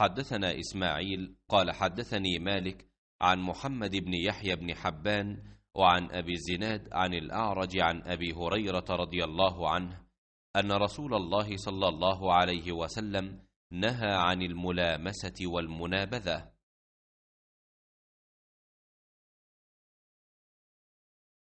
حدثنا إسماعيل قال حدثني مالك عن محمد بن يحيى بن حبان وعن أبي الزناد عن الأعرج عن أبي هريرة رضي الله عنه أن رسول الله صلى الله عليه وسلم نهى عن الملامسة والمنابذة